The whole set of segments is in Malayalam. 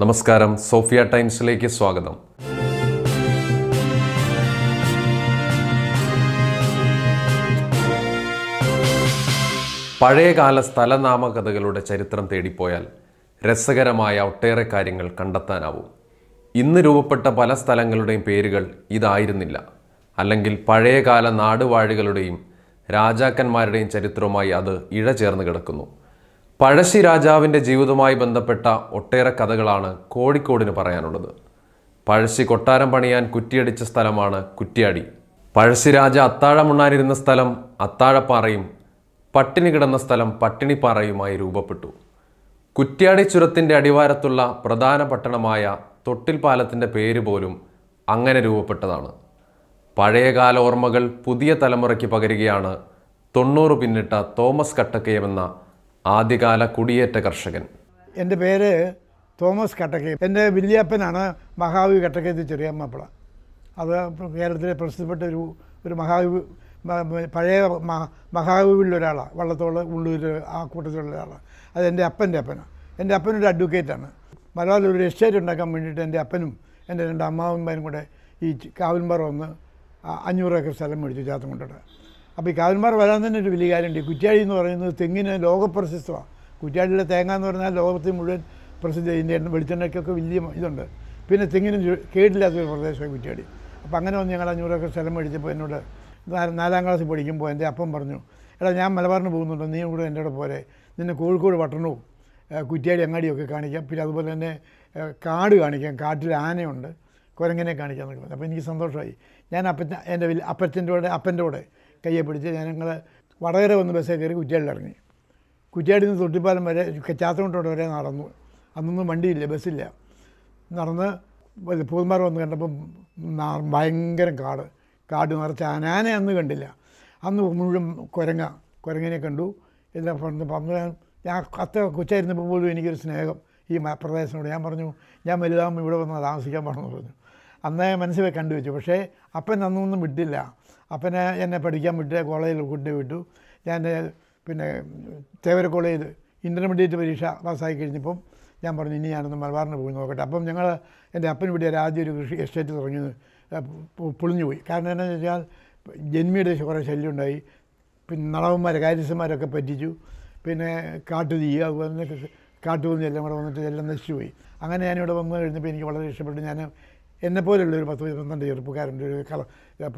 നമസ്കാരം സോഫിയ ടൈംസിലേക്ക് സ്വാഗതം പഴയകാല സ്ഥലനാമകഥകളുടെ ചരിത്രം തേടിപ്പോയാൽ രസകരമായ ഒട്ടേറെ കാര്യങ്ങൾ കണ്ടെത്താനാവും ഇന്ന് രൂപപ്പെട്ട പല സ്ഥലങ്ങളുടെയും പേരുകൾ ഇതായിരുന്നില്ല അല്ലെങ്കിൽ പഴയകാല നാടുവാഴികളുടെയും രാജാക്കന്മാരുടെയും ചരിത്രവുമായി അത് ചേർന്ന് കിടക്കുന്നു പഴശ്ശി രാജാവിൻ്റെ ജീവിതവുമായി ബന്ധപ്പെട്ട ഒട്ടേറെ കഥകളാണ് കോഴിക്കോടിന് പറയാനുള്ളത് പഴശ്ശി കൊട്ടാരം പണിയാൻ കുറ്റിയടിച്ച സ്ഥലമാണ് കുറ്റ്യാടി പഴശ്ശിരാജ അത്താഴമുണ്ണാനിരുന്ന സ്ഥലം അത്താഴപ്പാറയും പട്ടിണി കിടന്ന സ്ഥലം പട്ടിണിപ്പാറയുമായി രൂപപ്പെട്ടു കുറ്റ്യാടി ചുരത്തിൻ്റെ അടിവാരത്തുള്ള പ്രധാന പട്ടണമായ തൊട്ടിൽ പാലത്തിൻ്റെ പേര് പോലും അങ്ങനെ രൂപപ്പെട്ടതാണ് പഴയകാല ഓർമ്മകൾ പുതിയ തലമുറയ്ക്ക് പകരുകയാണ് തൊണ്ണൂറ് പിന്നിട്ട തോമസ് കട്ടക്കയം എന്ന ആദ്യകാല കുടിയേറ്റ കർഷകൻ എൻ്റെ പേര് തോമസ് കട്ടക്കയും എൻ്റെ വലിയപ്പനാണ് മഹാവി ചെറിയ ചെറിയമ്മപ്പള അത് കേരളത്തിലെ പ്രസിദ്ധപ്പെട്ട ഒരു ഒരു മഹാവി പഴയ മഹാവിലൊരാളാണ് വള്ളത്തോൾ ഉള്ളൂർ ആ കൂട്ടത്തിലുള്ള ഒരാളാണ് അത് എൻ്റെ അപ്പൻ്റെ അപ്പനാണ് എൻ്റെ അപ്പനൊരു അഡ്വക്കേറ്റാണ് മലബാറിൽ ഒരു എസ്റ്റേറ്റ് ഉണ്ടാക്കാൻ വേണ്ടിയിട്ട് എൻ്റെ അപ്പനും എൻ്റെ രണ്ട് അമ്മാവന്മാരും കൂടെ ഈ കാവൽമാർ വന്ന് അഞ്ഞൂറ് ഏക്കർ സ്ഥലം മേടിച്ചു ചാത്തം കൊണ്ടിട്ട് അപ്പോൾ ഈ കാവന്മാർ വരാൻ തന്നെ ഒരു വലിയ കാര്യമുണ്ട് കുറ്റ്യാടി എന്ന് പറയുന്നത് തെങ്ങിന് ലോകപ്രശസ്തമാണ് കുറ്റ്യാടിയിലെ തേങ്ങ എന്ന് പറഞ്ഞാൽ ലോകത്തിൽ മുഴുവൻ പ്രസിദ്ധ ഇതിൻ്റെ വെളിച്ചെണ്ണയ്ക്കൊക്കെ വലിയ ഇതുണ്ട് പിന്നെ തെങ്ങിന് കേടില്ലാത്തൊരു പ്രദേശമാണ് കുറ്റ്യാടി അപ്പോൾ അങ്ങനെ വന്ന് ഞങ്ങൾ അഞ്ഞൂറൊക്കെ സ്ഥലം മേടിച്ചപ്പോൾ എന്നോട് നാലാം ക്ലാസ്സിൽ പഠിക്കുമ്പോൾ എൻ്റെ അപ്പം പറഞ്ഞു എടാ ഞാൻ മലബാറിന് പോകുന്നുണ്ട് നീ കൂടെ എൻ്റെ കൂടെ പോരെ നിന്നെ കോഴിക്കോട് പട്ടണവും കുറ്റ്യാടി അങ്ങാടിയൊക്കെ കാണിക്കാം പിന്നെ അതുപോലെ തന്നെ കാട് കാണിക്കാം കാട്ടിൽ ആനയുണ്ട് കുരങ്ങനെ കാണിക്കാമെന്നൊക്കെ പറഞ്ഞു അപ്പോൾ എനിക്ക് സന്തോഷമായി ഞാൻ അപ്പച്ച എൻ്റെ അപ്പച്ചൻ്റെ കൂടെ അപ്പൻ്റെ കൂടെ കയ്യെ പിടിച്ച് ഞങ്ങൾ വടകര വന്ന് ബസ്സിൽ കയറി കുറ്റിയാടിൽ ഇറങ്ങി കുറ്റിയാടിൽ നിന്ന് തൊട്ടിപ്പാലം വരെ ചാത്തമുട്ടോട് വരെ നടന്നു അന്നൊന്നും വണ്ടിയില്ല ബസ്സില്ല നടന്ന് പൂന്മാർ വന്ന് കണ്ടപ്പം ഭയങ്കര കാട് കാട് നിറച്ച് ആന അന്ന് കണ്ടില്ല അന്ന് മുഴുവൻ കുരങ്ങ കുരങ്ങനെ കണ്ടു എല്ലാം പറഞ്ഞു പറഞ്ഞു ഞാൻ അത്ര കൊച്ചായിരുന്നപ്പോൾ പോലും എനിക്കൊരു സ്നേഹം ഈ പ്രദേശത്തോട് ഞാൻ പറഞ്ഞു ഞാൻ വലുതാകുമ്പോൾ ഇവിടെ വന്ന് താമസിക്കാൻ പറഞ്ഞു പറഞ്ഞു അന്നേ മനസ്സിൽ കണ്ടുവെച്ചു പക്ഷേ അപ്പൻ അന്നൊന്നും വിട്ടില്ല അപ്പനെ എന്നെ പഠിക്കാൻ വിട്ട് കോളേജിൽ കൊണ്ടു വിട്ടു ഞാൻ പിന്നെ തേവര കോളേജിൽ ഇൻ്റർമീഡിയറ്റ് പരീക്ഷ പാസ്സായി കഴിഞ്ഞപ്പം ഞാൻ പറഞ്ഞു ഇനി ഞാനൊന്ന് മലബാറിന് പോയി നോക്കട്ടെ അപ്പം ഞങ്ങൾ എൻ്റെ അപ്പൻ ഇവിടെ ആദ്യം ഒരു കൃഷി എസ്റ്റേറ്റ് തുടങ്ങി പൊളിഞ്ഞു പോയി കാരണം എന്താണെന്ന് വെച്ചാൽ ജന്മിയുടെ കുറേ ശല്യം ഉണ്ടായി പിന്നെ നളവന്മാർ കാര്യസ്ഥന്മാരൊക്കെ പറ്റിച്ചു പിന്നെ കാട്ടു തീ അതുപോലെ തന്നെ കാട്ടുപന്നി എല്ലാം കൂടെ വന്നിട്ട് എല്ലാം നശിച്ചു പോയി അങ്ങനെ ഞാനിവിടെ വന്നു കഴിഞ്ഞപ്പോൾ എനിക്ക് വളരെ ഇഷ്ടപ്പെട്ടു ഞാൻ പോലെയുള്ള ഒരു പത്ത് പന്ത്രണ്ട് ചെറുപ്പക്കാരുണ്ട് ഒരു കള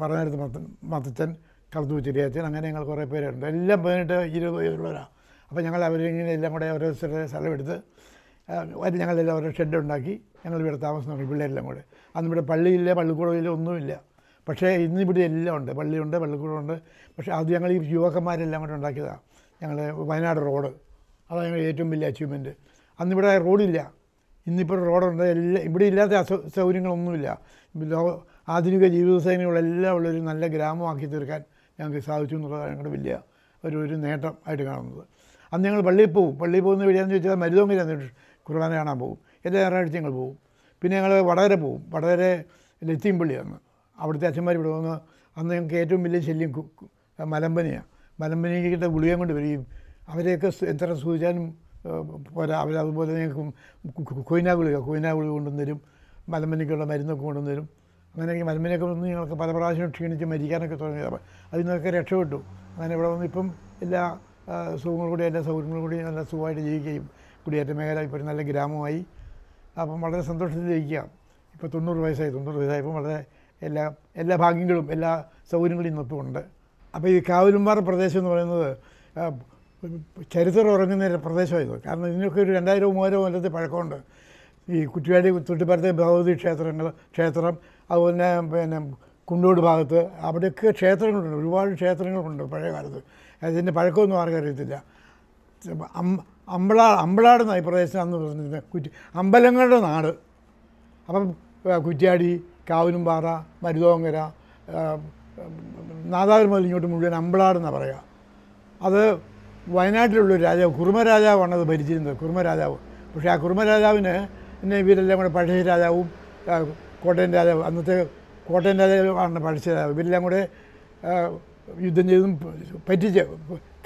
പറഞ്ഞിരുന്ന മത്ത മത്തച്ഛൻ കളത്തു ചെറിയച്ഛൻ അങ്ങനെ ഞങ്ങൾ കുറേ പേരുണ്ട് എല്ലാം പതിനെട്ട് ഇരുപത് വയസ്സുള്ളവരാണ് അപ്പോൾ ഞങ്ങൾ അവരിങ്ങനെ എല്ലാം കൂടെ ഓരോരുത്തരുടെ സ്ഥലമെടുത്ത് അത് ഞങ്ങളെല്ലാം ഓരോ ഷെഡ് ഉണ്ടാക്കി ഞങ്ങൾ ഇവിടെ താമസം നോക്കി പിള്ളേരെല്ലാം കൂടെ അന്ന് ഇവിടെ പള്ളിയില്ല പള്ളിക്കൂടമില്ല ഒന്നുമില്ല പക്ഷേ ഇന്ന് ഇവിടെ എല്ലാം ഉണ്ട് പള്ളിയുണ്ട് പള്ളിക്കൂടമുണ്ട് പക്ഷേ അത് ഞങ്ങൾ ഈ യുവാക്കന്മാരെല്ലാം കൂടെ ഉണ്ടാക്കിയതാണ് ഞങ്ങൾ വയനാട് റോഡ് അതാണ് ഞങ്ങൾ ഏറ്റവും വലിയ അച്ചീവ്മെൻറ്റ് അന്നിവിടെ റോഡില്ല ഇന്നിപ്പോൾ റോഡുണ്ട് എല്ലാ ഇവിടെ ഇല്ലാത്ത സൗകര്യങ്ങളൊന്നുമില്ല ലോക ആധുനിക ജീവിത ശൈലികളെല്ലാം ഉള്ളൊരു നല്ല ഗ്രാമമാക്കി തീർക്കാൻ ഞങ്ങൾക്ക് സാധിച്ചു എന്നുള്ളതാണ് ഞങ്ങളുടെ വലിയ ഒരു ഒരു നേട്ടം ആയിട്ട് കാണുന്നത് അന്ന് ഞങ്ങൾ പള്ളിയിൽ പോകും പള്ളിയിൽ പോകുന്ന വഴിയാന്ന് ചോദിച്ചാൽ മരുതോങ്കര കുർബാന കാണാൻ പോകും എല്ലാ ഞായറാഴ്ച ഞങ്ങൾ പോകും പിന്നെ ഞങ്ങൾ വടകര പോകും വടകര പള്ളി അന്ന് അവിടുത്തെ അച്ഛന്മാർ ഇവിടെ വന്ന് അന്ന് ഞങ്ങൾക്ക് ഏറ്റവും വലിയ ശല്യം മലമ്പനിയാണ് മലമ്പനിയിലേക്ക് ഗുളിയം കൊണ്ട് വരികയും അവരെയൊക്കെ എത്ര സൂചിച്ചാലും പോരാ അവരതുപോലെ ഞങ്ങൾക്ക് കൊയിനാ ഗുളിക കൊയിനാ ഗുളിക കൊണ്ടുവന്ന് തരും മലമ്പനിക്കുള്ള മരുന്നൊക്കെ കൊണ്ടുവന്ന് തരും അങ്ങനെയൊക്കെ മലമ്പനിയൊക്കെ വന്ന് ഞങ്ങൾക്ക് പല പ്രാവശ്യം ക്ഷീണിച്ച് മരിക്കാനൊക്കെ തുടങ്ങിയത് അതിൽ നിന്നൊക്കെ രക്ഷപ്പെട്ടു അങ്ങനെ ഇവിടെ വന്ന് ഇപ്പം എല്ലാ സുഖങ്ങളും കൂടി എല്ലാ സൗകര്യങ്ങളും കൂടി നല്ല സുഖമായിട്ട് ജീവിക്കുകയും കുടിയേറ്റ മേഖല ഇപ്പോൾ ഒരു നല്ല ഗ്രാമമായി അപ്പം വളരെ സന്തോഷത്തിൽ ജീവിക്കുക ഇപ്പോൾ തൊണ്ണൂറ് വയസ്സായി തൊണ്ണൂറ് വയസ്സായപ്പോൾ വളരെ എല്ലാ എല്ലാ ഭാഗ്യങ്ങളും എല്ലാ സൗകര്യങ്ങളും ഉണ്ട് അപ്പോൾ ഈ കാവലുംപാറ പ്രദേശം എന്ന് പറയുന്നത് ചരിത്രം ഉറങ്ങുന്ന പ്രദേശമായിരുന്നു കാരണം ഇതിനൊക്കെ ഒരു രണ്ടായിരവും മൂവായിരവും കൊല്ലത്തെ പഴക്കമുണ്ട് ഈ കുറ്റിവാടി തുട്ടിപ്പുറത്തെ ഭഗവതി ക്ഷേത്രങ്ങൾ ക്ഷേത്രം അതുപോലെ പിന്നെ കുണ്ടോട് ഭാഗത്ത് അവിടെയൊക്കെ ക്ഷേത്രങ്ങളുണ്ട് ഒരുപാട് ക്ഷേത്രങ്ങളുണ്ട് പഴയ കാലത്ത് അതിൻ്റെ പഴക്കമൊന്നും ആർക്കും അറിയത്തില്ല അമ്പളാ അമ്പളാടെന്നാണ് ഈ പ്രദേശം അന്ന് പറഞ്ഞിരുന്നത് കുറ്റി അമ്പലങ്ങളുടെ നാട് അപ്പം കുറ്റിയാടി കാവലുംപാറ മരുതോങ്കര നാദാപുരം മുതൽ ഇങ്ങോട്ട് മുഴുവൻ അമ്പളാടെന്നാണ് പറയുക അത് വയനാട്ടിലുള്ള രാജാവ് കുറുമരാജാവാണ് അത് ഭരിച്ചിരുന്നത് കുർമ്മരാജാവ് പക്ഷേ ആ കുർമ്മരാജാവിന് പിന്നെ ഇവരെല്ലാം കൂടെ പഴശ്ശി രാജാവും കോട്ടയം രാജാവ് അന്നത്തെ കോട്ടയം രാജാവാണ് പഴശ്ശി രാജാവ് ഇവരെല്ലാം കൂടെ യുദ്ധം ചെയ്തും പറ്റിച്ച്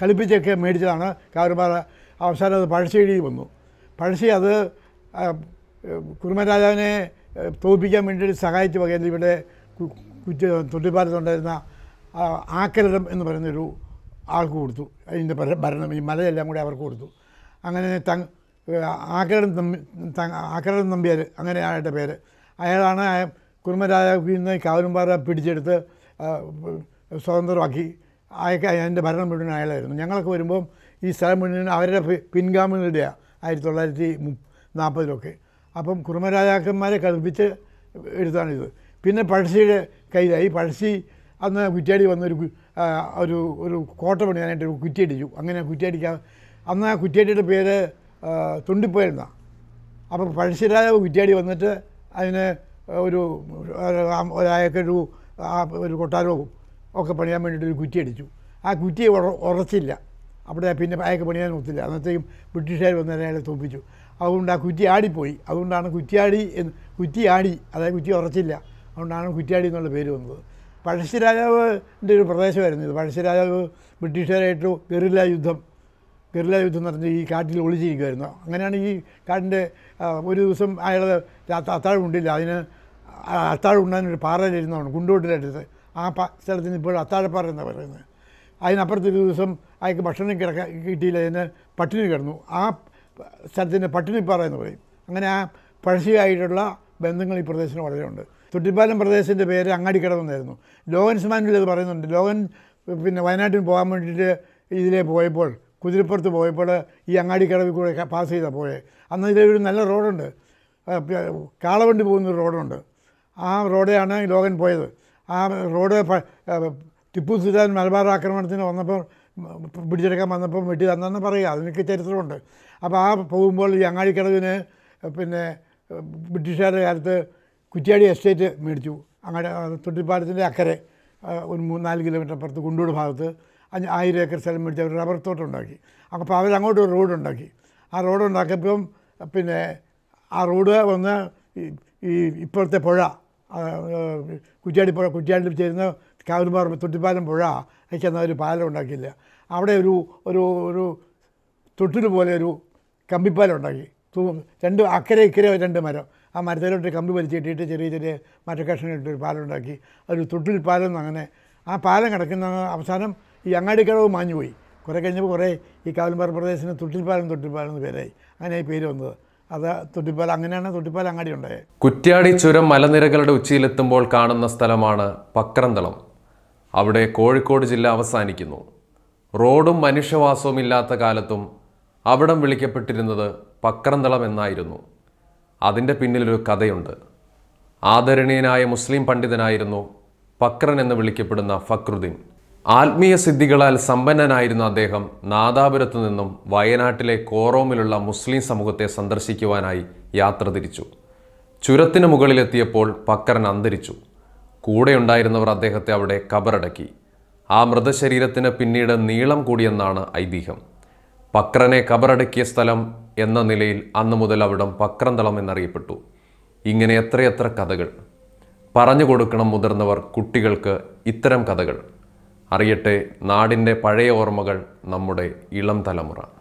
കളിപ്പിച്ചൊക്കെ മേടിച്ചതാണ് കാവ്യമാർ അവസാനം അത് എഴുതി വന്നു പഴശ്ശി അത് കുറുമരാജാവിനെ തോൽപ്പിക്കാൻ വേണ്ടി സഹായിച്ച വകയിൽ ഇവിടെ കുറ്റ തൊട്ടിപ്പാലത്തുണ്ടായിരുന്ന ആക്കരടം എന്ന് പറയുന്നൊരു ആൾക്ക് കൊടുത്തു അതിൻ്റെ ഭരണം ഈ മലയെല്ലാം കൂടി അവർക്ക് കൊടുത്തു അങ്ങനെ തങ് ആക്കരൻ തമ്പി ആക്കരൻ തമ്പിയർ അങ്ങനെ ആയിട്ട് പേര് അയാളാണ് കുറുമരാജാവിന്ന് കാവലുംപാറ പിടിച്ചെടുത്ത് സ്വതന്ത്രമാക്കി അയക്ക അതിൻ്റെ ഭരണം മുഴുവൻ അയാളായിരുന്നു ഞങ്ങളൊക്കെ വരുമ്പം ഈ സ്ഥലം മുഴുവൻ അവരുടെ പിൻഗാമികളുടെയാണ് ആയിരത്തി തൊള്ളായിരത്തി മു നാൽപ്പതിലൊക്കെ അപ്പം കുറുമരാജാക്കന്മാരെ കളിപ്പിച്ച് എടുത്താണിത് പിന്നെ പഴശ്ശിയുടെ കയ്യിലായി പഴശ്ശി അന്ന് കുറ്റിയാടി വന്നൊരു ഒരു ഒരു കോട്ട പണിയാനായിട്ട് ഒരു കുറ്റിയടിച്ചു അങ്ങനെ കുറ്റിയടിക്കാൻ അന്ന് ആ കുറ്റിയടിയുടെ പേര് തുണ്ടിപ്പോയിരുന്നാണ് അപ്പോൾ പഴശ്ശിരാജാവ് കുറ്റിയാടി വന്നിട്ട് അതിന് ഒരു ഒരാൾക്കൊരു ഒരു കൊട്ടാരവും ഒക്കെ പണിയാൻ വേണ്ടിയിട്ട് ഒരു കുറ്റിയടിച്ചു ആ കുറ്റി ഉറച്ചില്ല അവിടെ പിന്നെ അയാൾക്ക് പണിയാൻ ഒത്തില്ല അന്നത്തേക്കും ബ്രിട്ടീഷുകാർ വന്ന് അയാളെ തോപ്പിച്ചു അതുകൊണ്ട് ആ കുറ്റി ആടിപ്പോയി അതുകൊണ്ടാണ് കുറ്റിയാടി എന്ന് കുറ്റിയാടി അതായത് കുറ്റി ഉറച്ചില്ല അതുകൊണ്ടാണ് കുറ്റിയാടി എന്നുള്ള പേര് വന്നത് പഴശ്ശിരാജാവിൻ്റെ ഒരു പ്രദേശമായിരുന്നു ഇത് പഴശ്ശിരാജാവ് ബ്രിട്ടീഷുകാരായിട്ട് ഗറില്ല യുദ്ധം ഗറില്ല യുദ്ധം നടന്ന് ഈ കാട്ടിൽ ഒളിച്ചിരിക്കുമായിരുന്നു അങ്ങനെയാണ് ഈ കാട്ടിൻ്റെ ഒരു ദിവസം അയാൾ അത്താഴം ഉണ്ടില്ല അതിന് അത്താഴം ഉണ്ടാകുന്നൊരു പാറയിലിരുന്നതാണ് കുണ്ടോട്ടിലടുത്ത് ആ പ സ്ഥലത്തിന് ഇപ്പോൾ അത്താഴപ്പാറ എന്നാണ് പറയുന്നത് അതിനപ്പുറത്തൊരു ദിവസം അയാൾക്ക് ഭക്ഷണം കിടക്ക കിട്ടിയില്ല അതിന് പട്ടിണി കിടന്നു ആ സ്ഥലത്തിൻ്റെ പട്ടിണിപ്പാറ എന്ന് പറയും അങ്ങനെ ആ പഴശ്ശിയായിട്ടുള്ള ബന്ധങ്ങൾ ഈ പ്രദേശത്തിന് വളരെയുണ്ട് തുട്ടിപ്പാലം പ്രദേശത്തിൻ്റെ പേര് കിടന്നായിരുന്നു ലോഗൻസ് മാനുവിൽ അത് പറയുന്നുണ്ട് ലോഗൻ പിന്നെ വയനാട്ടിൽ പോകാൻ വേണ്ടിയിട്ട് ഇതിലെ പോയപ്പോൾ കുതിരപ്പുറത്ത് പോയപ്പോൾ ഈ അങ്ങാടിക്കടവിൽ കൂടെ പാസ് ചെയ്താൽ പോയെ അന്ന് ഇതിലൊരു നല്ല റോഡുണ്ട് കാളവണ്ടി പോകുന്ന റോഡുണ്ട് ആ റോഡെയാണ് ലോകൻ പോയത് ആ റോഡ് ടിപ്പു സുൽത്താൻ മലബാർ ആക്രമണത്തിന് വന്നപ്പോൾ പിടിച്ചെടുക്കാൻ വന്നപ്പോൾ വെട്ടി തന്നെന്ന് പറയുക അതിനൊക്കെ ചരിത്രമുണ്ട് അപ്പോൾ ആ പോകുമ്പോൾ ഈ അങ്ങാടിക്കടവിന് പിന്നെ ബ്രിട്ടീഷുകാരുടെ കാലത്ത് കുറ്റിയാടി എസ്റ്റേറ്റ് മേടിച്ചു അങ്ങനെ തൊട്ടിപ്പാലത്തിൻ്റെ അക്കരെ ഒരു മൂന്ന് നാല് കിലോമീറ്റർ അപ്പുറത്ത് കുണ്ടൂട് ഭാഗത്ത് അഞ്ച് ആയിരം ഏക്കർ സ്ഥലം മേടിച്ച് അവർ റബ്ബർ തോട്ടം ഉണ്ടാക്കി അപ്പോൾ അവരങ്ങോട്ട് ഒരു റോഡ് ഉണ്ടാക്കി ആ റോഡ് ഉണ്ടാക്കിയപ്പം പിന്നെ ആ റോഡ് വന്ന് ഈ ഇപ്പോഴത്തെ പുഴ കുറ്റിയാടി പുഴ കുറ്റിയാടി ചേരുന്ന കാവൽമാർ തൊട്ടിപ്പാലം പുഴ അയച്ചെന്ന ഒരു പാലം ഉണ്ടാക്കിയില്ല അവിടെ ഒരു ഒരു ഒരു തൊട്ടിൽ പോലെ ഒരു കമ്പിപ്പാലം ഉണ്ടാക്കി രണ്ട് അക്കരെ ഇക്കരെ രണ്ട് മരം ആ മരത്തിലോട്ട് കമ്പ് വലിച്ചിട്ടിട്ട് ചെറിയ ചെറിയ പാലം ഉണ്ടാക്കി അതൊരു തൊട്ടിൽ പാലം അങ്ങനെ ആ പാലം കിടക്കുന്ന അവസാനം ഈ അങ്ങാടിക്കടവ് മാഞ്ഞു പോയി കുറേ കഴിഞ്ഞപ്പോൾ കുറേ ഈ കാവൽപ്പാറ പ്രദേശത്തിന് തൊട്ടിൽപ്പാലം തൊട്ടിൽപ്പാലം എന്ന് പേരായി അങ്ങനെ പേര് വന്നത് അത് തൊട്ടിപ്പാലം അങ്ങനെയാണ് തൊട്ടിപ്പാലം അങ്ങാടി ഉണ്ടായത് കുറ്റ്യാടി ചുരം മലനിരകളുടെ ഉച്ചയിലെത്തുമ്പോൾ കാണുന്ന സ്ഥലമാണ് പക്രന്തളം അവിടെ കോഴിക്കോട് ജില്ല അവസാനിക്കുന്നു റോഡും മനുഷ്യവാസവും ഇല്ലാത്ത കാലത്തും അവിടം വിളിക്കപ്പെട്ടിരുന്നത് പക്രന്തളം എന്നായിരുന്നു അതിൻ്റെ പിന്നിലൊരു കഥയുണ്ട് ആദരണീയനായ മുസ്ലിം പണ്ഡിതനായിരുന്നു ഫക്രൻ എന്ന് വിളിക്കപ്പെടുന്ന ഫക്രുദ്ദീൻ ആത്മീയ സിദ്ധികളാൽ സമ്പന്നനായിരുന്ന അദ്ദേഹം നാദാപുരത്തു നിന്നും വയനാട്ടിലെ കോറോമിലുള്ള മുസ്ലിം സമൂഹത്തെ സന്ദർശിക്കുവാനായി യാത്ര തിരിച്ചു ചുരത്തിന് മുകളിലെത്തിയപ്പോൾ പക്കരൻ അന്തരിച്ചു കൂടെയുണ്ടായിരുന്നവർ അദ്ദേഹത്തെ അവിടെ കബറടക്കി ആ മൃതശരീരത്തിന് പിന്നീട് നീളം കൂടിയെന്നാണ് ഐതിഹ്യം പക്രനെ കബറടക്കിയ സ്ഥലം എന്ന നിലയിൽ അന്നു മുതൽ അവിടം പക്രന്തളം എന്നറിയപ്പെട്ടു ഇങ്ങനെ എത്രയെത്ര കഥകൾ പറഞ്ഞു കൊടുക്കണം മുതിർന്നവർ കുട്ടികൾക്ക് ഇത്തരം കഥകൾ അറിയട്ടെ നാടിൻ്റെ പഴയ ഓർമ്മകൾ നമ്മുടെ ഇളം തലമുറ